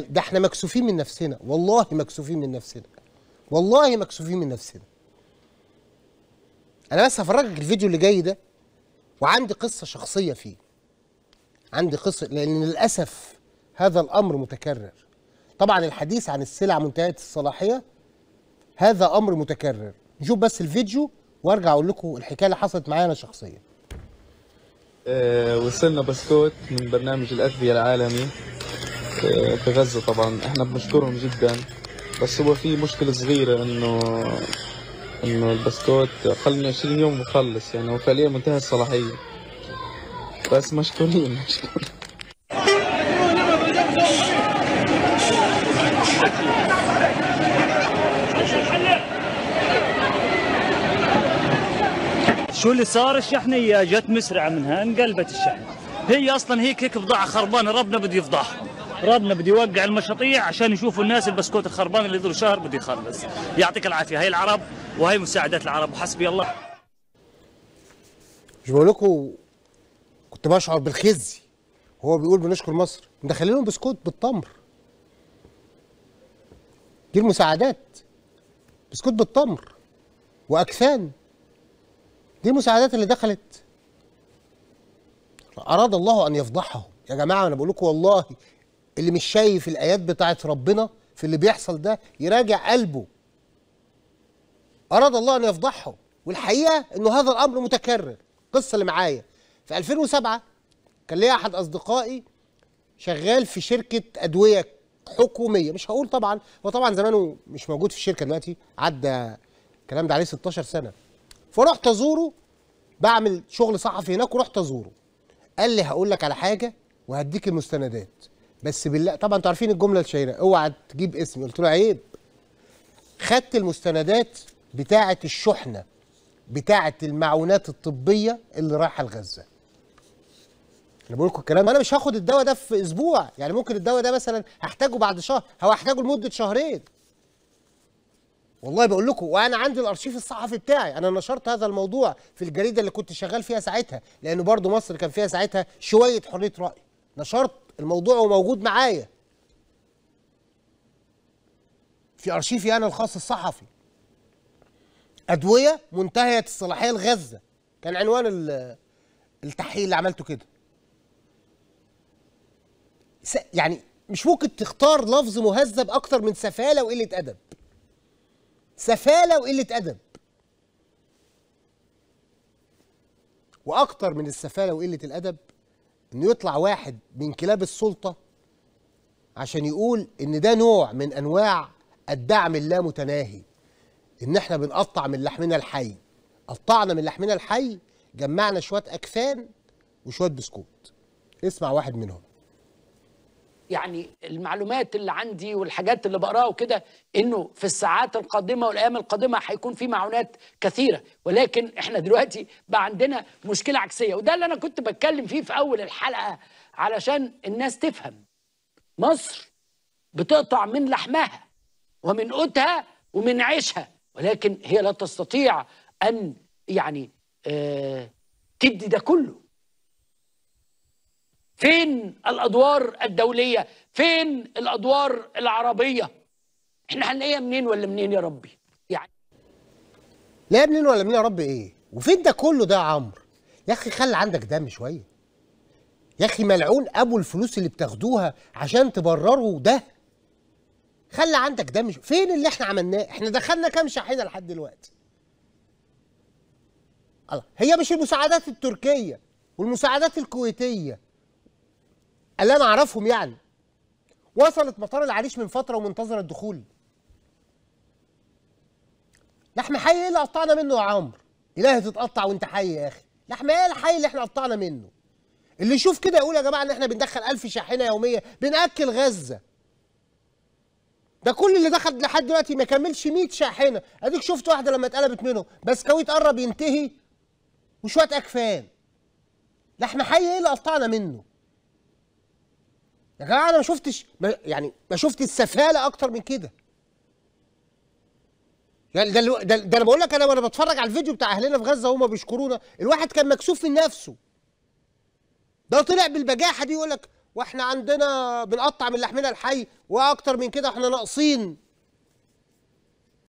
ده احنا مكسوفين من نفسنا والله مكسوفين من نفسنا والله مكسوفين من نفسنا انا بس هفرجك الفيديو اللي جاي ده وعندي قصه شخصيه فيه عندي قصه لان للاسف هذا الامر متكرر طبعا الحديث عن السلع منتهيه الصلاحيه هذا امر متكرر نشوف بس الفيديو وارجع اقول لكم الحكايه اللي حصلت معايا انا شخصيا أه وصلنا بسكوت من برنامج الاغذيه العالمي في غزة طبعا احنا بنشكرهم جدا بس هو في مشكلة صغيرة انه انه البسكوت اقل من 20 يوم بخلص يعني هو فعليا منتهى الصلاحية بس مشكورين مشكورين شو اللي صار الشحنية جت مسرعة منها انقلبت الشحنة هي اصلا هيك هيك بضاعة خربانة ربنا بده يفضحها ربنا بده يوقع المشاطيع عشان يشوفوا الناس البسكوت الخربان اللي له شهر بده يخلص يعطيك العافيه هي العرب وهي مساعدات العرب وحسبي الله مش بقول لكم كنت بشعر بالخزي هو بيقول بنشكر مصر مدخلين لهم بسكوت بالتمر دي المساعدات بسكوت بالتمر واكفان دي المساعدات اللي دخلت اراد الله ان يفضحهم يا جماعه انا بقول لكم والله اللي مش شايف الايات بتاعت ربنا في اللي بيحصل ده يراجع قلبه اراد الله ان يفضحه والحقيقه انه هذا الامر متكرر القصه اللي معايا في 2007 كان ليا احد اصدقائي شغال في شركه ادويه حكوميه مش هقول طبعا هو طبعا زمانه مش موجود في الشركه دلوقتي عدى الكلام ده عليه 16 سنه فرحت ازوره بعمل شغل صحفي هناك ورحت ازوره قال لي هقول لك على حاجه وهديك المستندات بس بالله طبعا انتوا عارفين الجمله الشهيره اوعى تجيب اسمي قلت له عيب خدت المستندات بتاعه الشحنه بتاعه المعونات الطبيه اللي رايحه لغزه انا بقول لكم الكلام انا مش هاخد الدواء ده في اسبوع يعني ممكن الدواء ده مثلا هحتاجه بعد شهر او هحتاجه لمده شهرين والله بقول لكم وانا عندي الارشيف الصحفي بتاعي انا نشرت هذا الموضوع في الجريده اللي كنت شغال فيها ساعتها لان برضو مصر كان فيها ساعتها شويه حريه راي نشرت الموضوع وموجود معايا في ارشيفي انا الخاص الصحفي ادويه منتهيه الصلاحيه لغزه كان عنوان التحقيق اللي عملته كده يعني مش ممكن تختار لفظ مهذب اكتر من سفاله وقله ادب سفاله وقله ادب واكتر من السفاله وقله الادب انه يطلع واحد من كلاب السلطه عشان يقول ان ده نوع من انواع الدعم اللامتناهي ان احنا بنقطع من لحمنا الحي قطعنا من لحمنا الحي جمعنا شويه اكفان وشويه بسكوت اسمع واحد منهم يعني المعلومات اللي عندي والحاجات اللي بقراها وكده انه في الساعات القادمه والايام القادمه هيكون في معونات كثيره ولكن احنا دلوقتي بقى عندنا مشكله عكسيه وده اللي انا كنت بتكلم فيه في اول الحلقه علشان الناس تفهم مصر بتقطع من لحمها ومن قوتها ومن عيشها ولكن هي لا تستطيع ان يعني آه، تدي ده كله فين الادوار الدوليه فين الادوار العربيه احنا هنلاقيها منين ولا منين يا ربي يعني لا منين ولا منين يا ربي ايه وفين ده كله ده يا عمرو يا اخي خلي عندك دم شويه يا اخي ملعون ابو الفلوس اللي بتاخدوها عشان تبرروا ده خلي عندك دم شوية. فين اللي احنا عملناه احنا دخلنا كام شاحنه لحد دلوقتي الله هي مش المساعدات التركيه والمساعدات الكويتيه اللي انا اعرفهم يعني وصلت مطار العريش من فتره ومنتظره الدخول لحم حي ايه اللي قطعنا منه يا عمرو الهي تتقطع وانت حي يا اخي لحم ايه الحي اللي احنا قطعنا منه اللي يشوف كده يقول يا جماعه ان احنا بندخل 1000 شاحنه يوميا بناكل غزه ده كل اللي دخل لحد دلوقتي ما كملش 100 شاحنه اديك شفت واحده لما اتقلبت منهم بسكويت قرب ينتهي وشويه اكفان لحم حي ايه اللي قطعنا منه يا يعني جماعه انا ما شفتش ما يعني ما شفت السفاله اكتر من كده يعني ده ده, ده انا بقول لك انا وانا بتفرج على الفيديو بتاع اهلنا في غزه وهم بيشكرونا الواحد كان مكسوف من نفسه ده طلع بالبجاحه دي يقول لك واحنا عندنا بنقطع من لحمنا الحي واكتر من كده احنا ناقصين